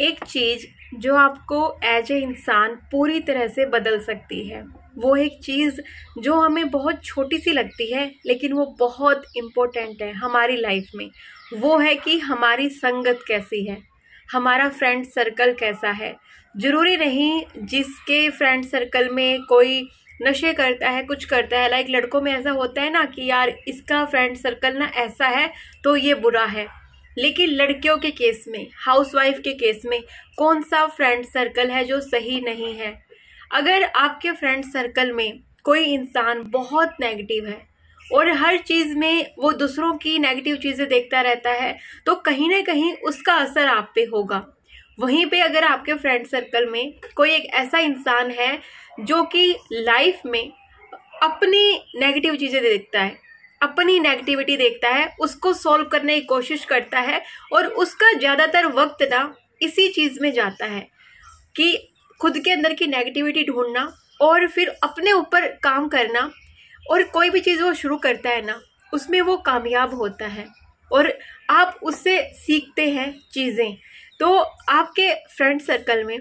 एक चीज़ जो आपको एज ए इंसान पूरी तरह से बदल सकती है वो एक चीज़ जो हमें बहुत छोटी सी लगती है लेकिन वो बहुत इम्पोर्टेंट है हमारी लाइफ में वो है कि हमारी संगत कैसी है हमारा फ्रेंड सर्कल कैसा है ज़रूरी नहीं जिसके फ्रेंड सर्कल में कोई नशे करता है कुछ करता है लाइक लड़कों में ऐसा होता है ना कि यार इसका फ्रेंड सर्कल ना ऐसा है तो ये बुरा है लेकिन लड़कियों के केस में हाउसवाइफ के केस में कौन सा फ्रेंड सर्कल है जो सही नहीं है अगर आपके फ्रेंड सर्कल में कोई इंसान बहुत नेगेटिव है और हर चीज़ में वो दूसरों की नेगेटिव चीज़ें देखता रहता है तो कहीं ना कहीं उसका असर आप पे होगा वहीं पे अगर आपके फ्रेंड सर्कल में कोई एक ऐसा इंसान है जो कि लाइफ में अपनी नेगेटिव चीज़ें देखता है अपनी नेगेटिविटी देखता है उसको सॉल्व करने की कोशिश करता है और उसका ज़्यादातर वक्त ना इसी चीज़ में जाता है कि खुद के अंदर की नेगेटिविटी ढूंढना और फिर अपने ऊपर काम करना और कोई भी चीज़ वो शुरू करता है ना उसमें वो कामयाब होता है और आप उससे सीखते हैं चीज़ें तो आपके फ्रेंड सर्कल में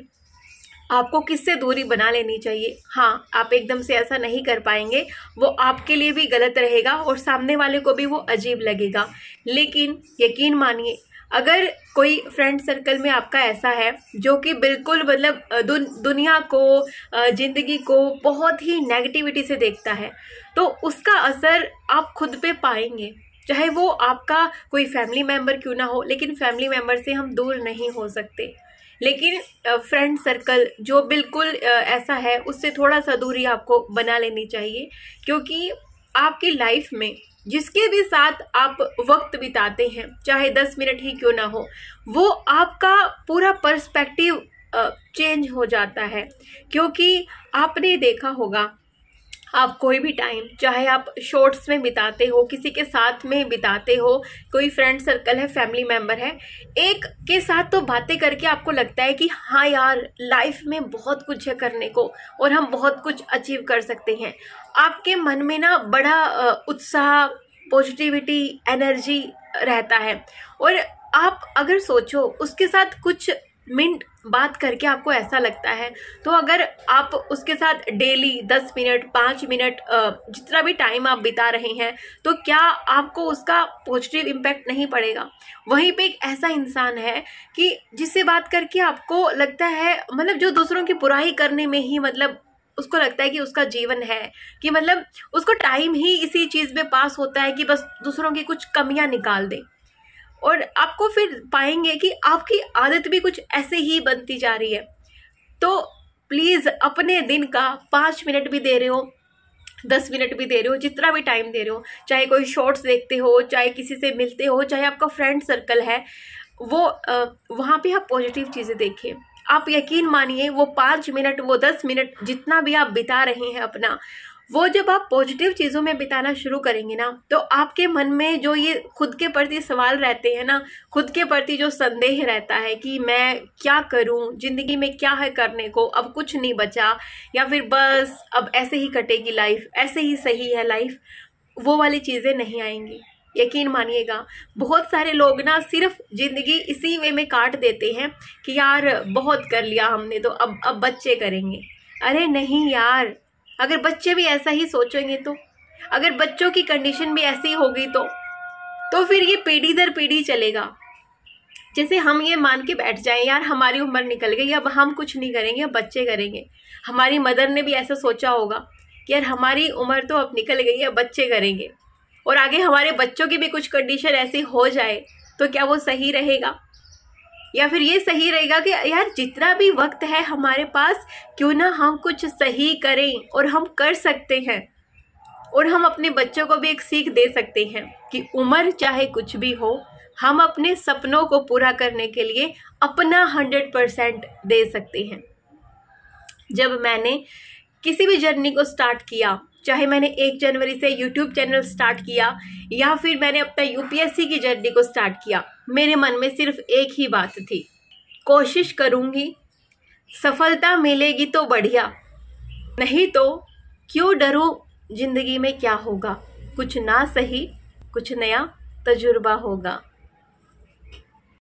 आपको किससे दूरी बना लेनी चाहिए हाँ आप एकदम से ऐसा नहीं कर पाएंगे वो आपके लिए भी गलत रहेगा और सामने वाले को भी वो अजीब लगेगा लेकिन यकीन मानिए अगर कोई फ्रेंड सर्कल में आपका ऐसा है जो कि बिल्कुल मतलब दुन, दुनिया को ज़िंदगी को बहुत ही नेगेटिविटी से देखता है तो उसका असर आप खुद पे पाएंगे चाहे वो आपका कोई फैमिली मेम्बर क्यों ना हो लेकिन फैमिली मेम्बर से हम दूर नहीं हो सकते लेकिन फ्रेंड सर्कल जो बिल्कुल ऐसा है उससे थोड़ा सा दूरी आपको बना लेनी चाहिए क्योंकि आपकी लाइफ में जिसके भी साथ आप वक्त बिताते हैं चाहे दस मिनट ही क्यों ना हो वो आपका पूरा पर्सपेक्टिव चेंज हो जाता है क्योंकि आपने देखा होगा आप कोई भी टाइम चाहे आप शॉर्ट्स में बिताते हो किसी के साथ में बिताते हो कोई फ्रेंड सर्कल है फैमिली मेम्बर है एक के साथ तो बातें करके आपको लगता है कि हाँ यार लाइफ में बहुत कुछ है करने को और हम बहुत कुछ अचीव कर सकते हैं आपके मन में ना बड़ा उत्साह पॉजिटिविटी एनर्जी रहता है और आप अगर सोचो उसके साथ कुछ मिनट बात करके आपको ऐसा लगता है तो अगर आप उसके साथ डेली दस मिनट पाँच मिनट जितना भी टाइम आप बिता रहे हैं तो क्या आपको उसका पॉजिटिव इम्पैक्ट नहीं पड़ेगा वहीं पे एक ऐसा इंसान है कि जिससे बात करके आपको लगता है मतलब जो दूसरों की बुराई करने में ही मतलब उसको लगता है कि उसका जीवन है कि मतलब उसको टाइम ही इसी चीज़ में पास होता है कि बस दूसरों की कुछ कमियां निकाल दें और आपको फिर पाएंगे कि आपकी आदत भी कुछ ऐसे ही बनती जा रही है तो प्लीज़ अपने दिन का पाँच मिनट भी दे रहे हो दस मिनट भी दे रहे हो जितना भी टाइम दे रहे हो चाहे कोई शॉर्ट्स देखते हो चाहे किसी से मिलते हो चाहे आपका फ्रेंड सर्कल है वो वहाँ पे आप पॉजिटिव चीज़ें देखिए आप यकीन मानिए वो पाँच मिनट वो दस मिनट जितना भी आप बिता रहे हैं अपना वो जब आप पॉजिटिव चीज़ों में बिताना शुरू करेंगे ना तो आपके मन में जो ये खुद के प्रति सवाल रहते हैं ना खुद के प्रति जो संदेह रहता है कि मैं क्या करूं ज़िंदगी में क्या है करने को अब कुछ नहीं बचा या फिर बस अब ऐसे ही कटेगी लाइफ ऐसे ही सही है लाइफ वो वाली चीज़ें नहीं आएंगी यकीन मानिएगा बहुत सारे लोग ना सिर्फ ज़िंदगी इसी वे में काट देते हैं कि यार बहुत कर लिया हमने तो अब अब बच्चे करेंगे अरे नहीं यार अगर बच्चे भी ऐसा ही सोचेंगे तो अगर बच्चों की कंडीशन भी ऐसी होगी तो तो फिर ये पीढ़ी दर पीढ़ी चलेगा जैसे हम ये मान के बैठ जाएं यार हमारी उम्र निकल गई अब हम कुछ नहीं करेंगे अब बच्चे करेंगे हमारी मदर ने भी ऐसा सोचा होगा कि यार हमारी उम्र तो अब निकल गई अब बच्चे करेंगे और आगे हमारे बच्चों की भी कुछ कंडीशन ऐसी हो जाए तो क्या वो सही रहेगा या फिर ये सही रहेगा कि यार जितना भी वक्त है हमारे पास क्यों ना हम कुछ सही करें और हम कर सकते हैं और हम अपने बच्चों को भी एक सीख दे सकते हैं कि उम्र चाहे कुछ भी हो हम अपने सपनों को पूरा करने के लिए अपना हंड्रेड परसेंट दे सकते हैं जब मैंने किसी भी जर्नी को स्टार्ट किया चाहे मैंने एक जनवरी से यूट्यूब चैनल स्टार्ट किया या फिर मैंने अपना यूपीएससी की जर्नी को स्टार्ट किया मेरे मन में सिर्फ एक ही बात थी कोशिश करूँगी सफलता मिलेगी तो बढ़िया नहीं तो क्यों डरो जिंदगी में क्या होगा कुछ ना सही कुछ नया तजुर्बा होगा